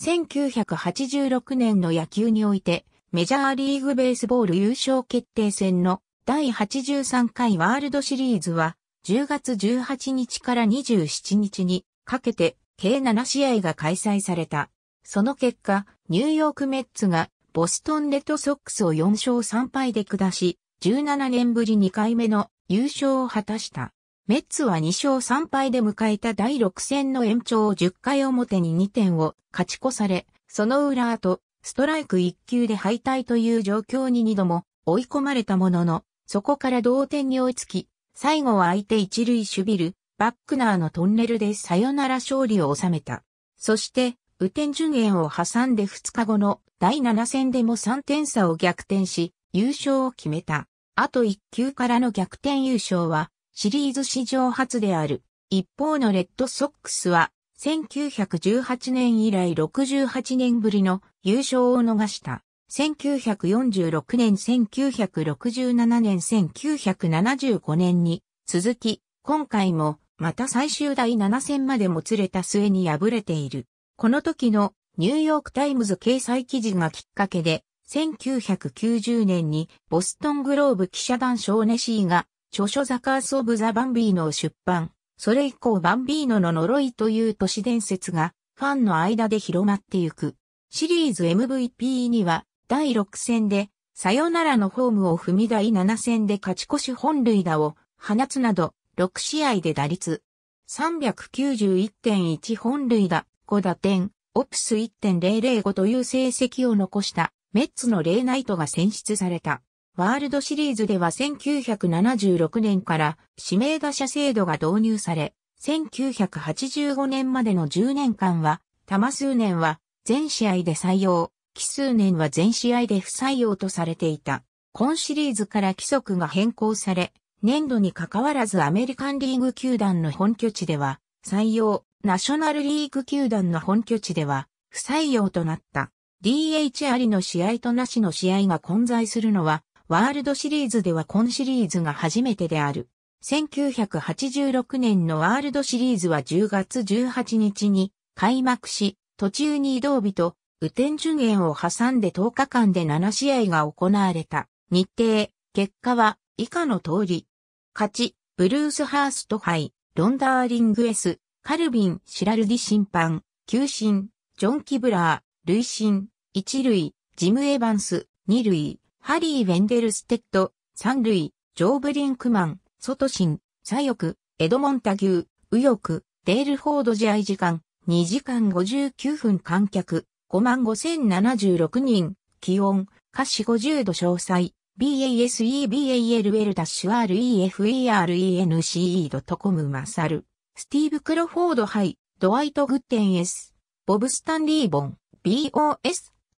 1986年の野球において、メジャーリーグベースボール優勝決定戦の第83回ワールドシリーズは、10月18日から27日にかけて計7試合が開催された。その結果、ニューヨークメッツがボストンレッドソックスを4勝3敗で下し、17年ぶり2回目の優勝を果たした。メッツは2勝3敗で迎えた第6戦の延長10回表に2点を勝ち越され、その裏後、ストライク1球で敗退という状況に2度も追い込まれたものの、そこから同点に追いつき、最後は相手一塁守備ル、バックナーのトンネルでさよなら勝利を収めた。そして、雨天順延を挟んで2日後の第7戦でも3点差を逆転し、優勝を決めた。あと1球からの逆転優勝は、シリーズ史上初である。一方のレッドソックスは、1918年以来68年ぶりの優勝を逃した。1946年、1967年、1975年に続き、今回もまた最終第7戦までもつれた末に敗れている。この時のニューヨークタイムズ掲載記事がきっかけで、1990年にボストングローブ記者団ショーネシーが著書ザカース・オブ・ザ・バンビーノを出版。それ以降バンビーノの呪いという都市伝説がファンの間で広まってゆく。シリーズ MVP には第6戦でサヨナラのホームを踏み第7戦で勝ち越し本塁打を放つなど6試合で打率391.1本塁打5打点オプス1.005という成績を残したメッツのレイナイトが選出された。ワールドシリーズでは1976年から指名打者制度が導入され、1985年までの10年間は、多摩数年は全試合で採用、奇数年は全試合で不採用とされていた。今シリーズから規則が変更され、年度に関わらずアメリカンリーグ球団の本拠地では、採用、ナショナルリーグ球団の本拠地では、不採用となった。DH ありの試合となしの試合が混在するのは、ワールドシリーズでは今シリーズが初めてである。1986年のワールドシリーズは10月18日に開幕し、途中に移動日と雨天順延を挟んで10日間で7試合が行われた。日程、結果は以下の通り。勝ち、ブルース・ハースト杯、ロンダーリングエス、カルビン・シラルディ審判、球審、ジョン・キブラー、累審、一塁、ジム・エヴァンス、二塁、ハリー・ウェンデルステッド、三イ、ジョー・ブリンクマン、ソトシン、左翼、エド・モンタギュー、右翼、デール・フォード試合時間、2時間59分観客、55,076人、気温、歌詞50度詳細、b a s e b a l l r e f e r e n c e c o m マサル、スティーブ・クロフォードハイ、ドワイト・グッテン S、ボブ・スタンリーボン、BOS、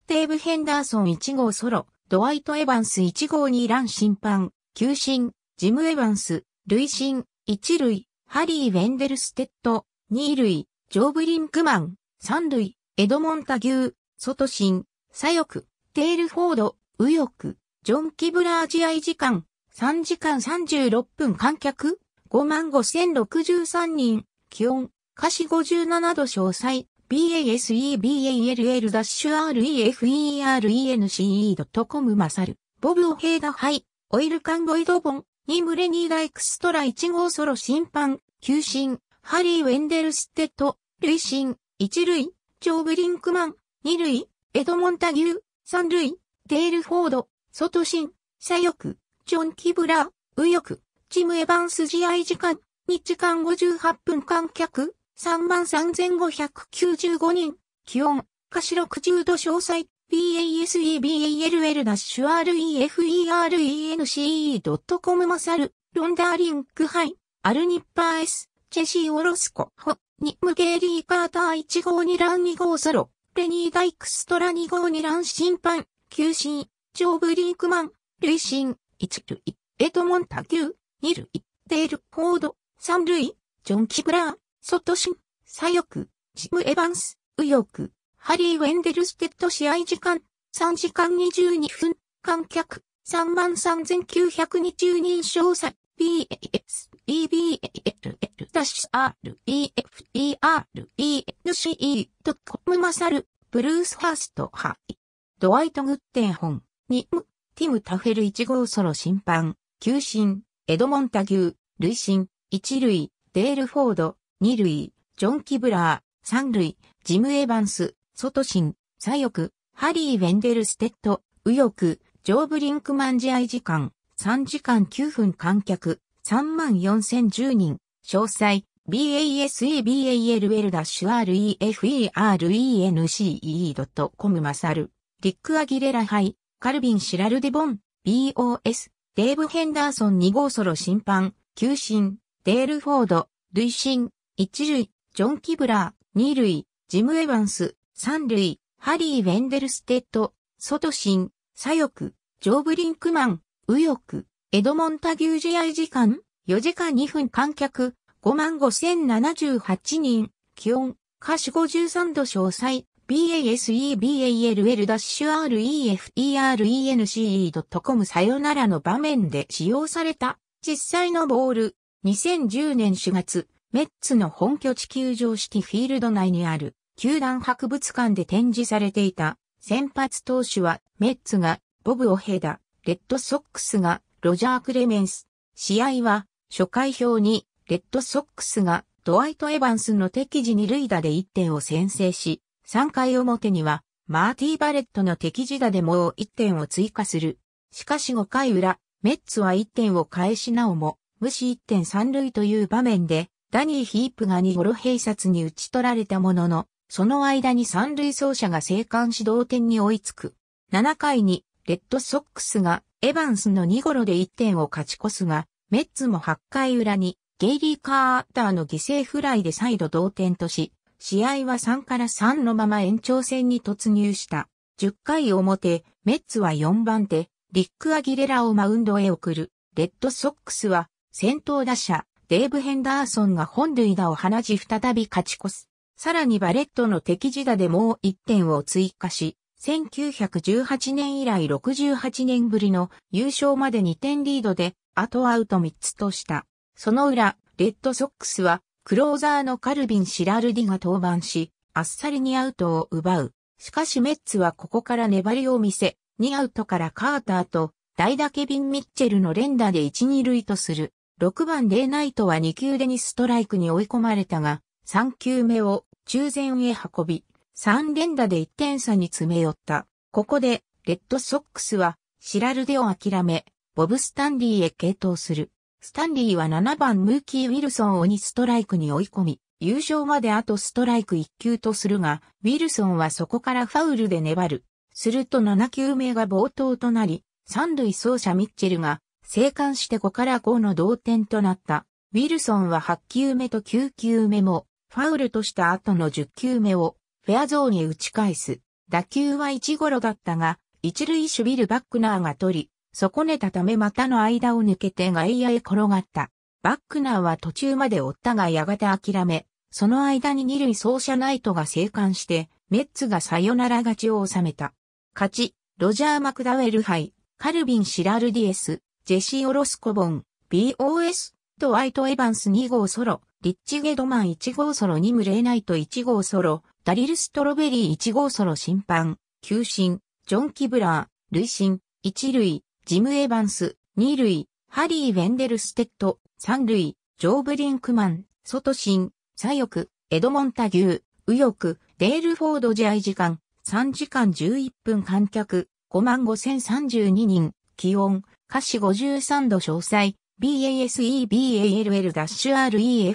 テーブ・ヘンダーソン1号ソロ、ドワイト・エヴァンス1号にラン審判、球審、ジム・エヴァンス、累審、1塁、ハリー・ウェンデルステッド、2塁、ジョーブリンクマン、3塁、エドモンタギュー、ソト・シン、左翼、テールフォード、右翼、ジョン・キブラー試合時間、3時間36分観客、55,063人、気温、歌詞57度詳細、b a s e b a l l r e f e r e n c e c o m マサル、ボブオヘイダハイ、オイルカンボイドボン、ニムレニーダエクストラ1号ソロ審判、球審、ハリー・ウェンデルステッド、累審、1塁、ジョー・ブリンクマン、2塁、エドモンタギュー、3塁、デール・フォード、外審、左翼、ジョン・キブラー、右翼、チム・エヴァンス試合時間、日時間58分観客、33,595人、気温、下し60度詳細、baseball-ref-erence.com マサル、ロンダーリンクハイ、アルニッパー S、チェシー・オロスコ、ホ、ニムゲーリー・カーター1号2ラン2号ソロ、レニー・ダイクストラ2号2ラン審判、QC、ジョーブ・リンクマン、累進、1塁、エドモンタ級、2塁、デール・フォード、3塁、ジョン・キブラー、ソトシン、左翼、ジム・エヴァンス、右翼、ハリー・ウェンデルステッド試合時間、3時間22分、観客、3 3 9 2 0人詳細、BS、EBL、R、EF、ER、ENCE、ドコム・マサル、ブルース・ファースト・ハイ、ドワイト・グッテンホン、ニム、ティム・タフェル1号ソロ審判、球審、エドモンタギュー、累審、一塁、デール・フォード、二塁、ジョン・キブラー、三塁、ジム・エヴァンス、ソトシン、左翼、ハリー・ウェンデル・ステッド、右翼、ジョー・ブリンクマン試合時間、3時間9分観客、34,010人、詳細、b a s e b a l l r e f e r e n c e c o m マサル、リック・アギレラハイ、カルビン・シラルディボン、BOS、デーブ・ヘンダーソン2号ソロ審判、球審、デール・フォード、累進、一塁、ジョン・キブラー、二塁、ジム・エヴァンス、三塁、ハリー・ウェンデルステッド、シン、左翼、ジョーブリンクマン、右翼、エドモンタ牛試合時間、4時間2分観客、55,078人、気温、下五53度詳細、baseball-ref-erence.com さよならの場面で使用された、実際のボール、2010年4月、メッツの本拠地球場式フィールド内にある球団博物館で展示されていた先発投手はメッツがボブ・オヘダ、レッドソックスがロジャー・クレメンス。試合は初回表にレッドソックスがドワイト・エバンスの敵地二塁打で1点を先制し、3回表にはマーティー・バレットの敵地打でもう1点を追加する。しかし5回裏、メッツは1点を返しなおも、無視1点3塁という場面で、ダニー・ヒープが2ゴロ併殺に打ち取られたものの、その間に三塁走者が生還し同点に追いつく。7回にレッドソックスがエヴァンスの2ゴロで1点を勝ち越すが、メッツも8回裏にゲイリー・カーターの犠牲フライで再度同点とし、試合は3から3のまま延長戦に突入した。10回表、メッツは4番手、リック・アギレラをマウンドへ送る。レッドソックスは先頭打者、デーブ・ヘンダーソンが本塁打を放ち再び勝ち越す。さらにバレットの敵地打でもう1点を追加し、1918年以来68年ぶりの優勝まで2点リードで、あとアウト3つとした。その裏、レッドソックスは、クローザーのカルビン・シラルディが登板し、あっさりにアウトを奪う。しかしメッツはここから粘りを見せ、2アウトからカーターと、代打ケビン・ミッチェルの連打で1、2塁とする。6番レイナイトは2球でにストライクに追い込まれたが、3球目を中前へ運び、3連打で1点差に詰め寄った。ここで、レッドソックスは、シラルデを諦め、ボブ・スタンリーへ傾倒する。スタンリーは7番ムーキー・ウィルソンを2ストライクに追い込み、優勝まであとストライク1球とするが、ウィルソンはそこからファウルで粘る。すると7球目が冒頭となり、三塁走者ミッチェルが生還して5から5の同点となった。ウィルソンは8球目と9球目も、ファウルとした後の10球目を、フェアゾーンに打ち返す。打球は1ゴロだったが、一塁守ビル・バックナーが取り、損ねたため股の間を抜けて外野へ転がった。バックナーは途中まで追ったがやがて諦め、その間に二塁走者ナイトが生還して、メッツがサヨナラ勝ちを収めた。勝ち、ロジャー・マクダウェル杯、カルビン・シラルディエス、ジェシー・オロスコボン、BOS、ドワイト・エヴァンス2号ソロ、リッチ・ゲドマン1号ソロニム・レイナイト1号ソロ、ダリル・ストロベリー1号ソロ審判、球審、ジョン・キブラー、累審、1塁、ジム・エヴァンス、2塁、ハリー・ウェンデル・ステッド、3塁、ジョー・ブリンクマン、ソト・シン、左翼、エドモンタ・ギュー、右翼、デール・フォード試合時間、3時間11分観客、5万5032人、気温、歌詞53度詳細、baseball-ref-erne.com e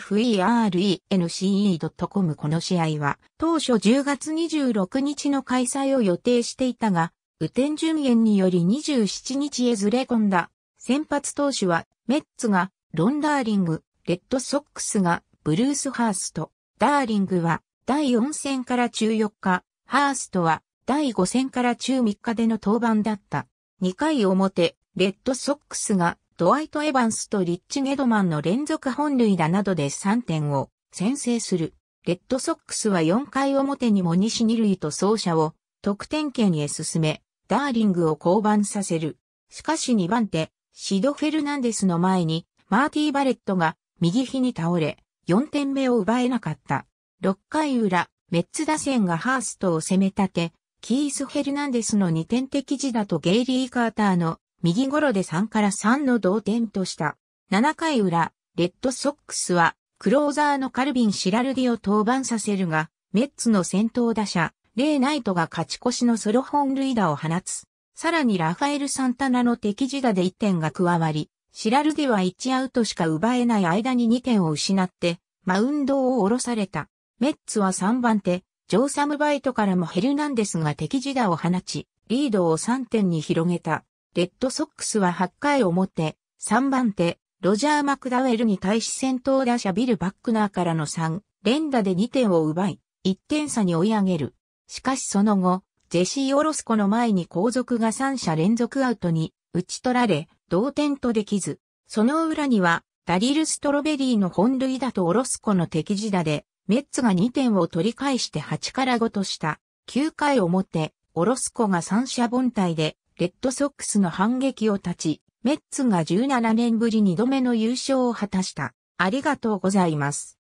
c この試合は、当初10月26日の開催を予定していたが、雨天順延により27日へずれ込んだ。先発投手は、メッツが、ロンダーリング、レッドソックスが、ブルース・ハースト。ダーリングは、第4戦から中4日、ハーストは、第5戦から中3日での登板だった。2回表、レッドソックスがドワイト・エヴァンスとリッチ・ゲドマンの連続本塁打などで3点を先制する。レッドソックスは4回表にも西二塁と走者を得点圏へ進め、ダーリングを降板させる。しかし2番手、シド・フェルナンデスの前にマーティー・バレットが右肘に倒れ、4点目を奪えなかった。6回裏、メッツ打線がハーストを攻め立て、キース・フェルナンデスの2点的時だとゲイリー・カーターの右頃で3から3の同点とした。7回裏、レッドソックスは、クローザーのカルビン・シラルディを登板させるが、メッツの先頭打者、レイ・ナイトが勝ち越しのソロ本塁打を放つ。さらにラファエル・サンタナの敵地打で1点が加わり、シラルディは1アウトしか奪えない間に2点を失って、マウンドを降ろされた。メッツは3番手、ジョー・サムバイトからもヘルナンデスが敵地打を放ち、リードを3点に広げた。レッドソックスは8回表、3番手、ロジャー・マクダウェルに対し先頭打者ビル・バックナーからの3連打で2点を奪い、1点差に追い上げる。しかしその後、ジェシー・オロスコの前に後続が3者連続アウトに打ち取られ、同点とできず、その裏には、ダリル・ストロベリーの本塁打とオロスコの敵地打で、メッツが2点を取り返して8から5とした。9回表、オロスコが三者凡退でレッドソックスの反撃を断ち、メッツが17年ぶり2度目の優勝を果たした。ありがとうございます。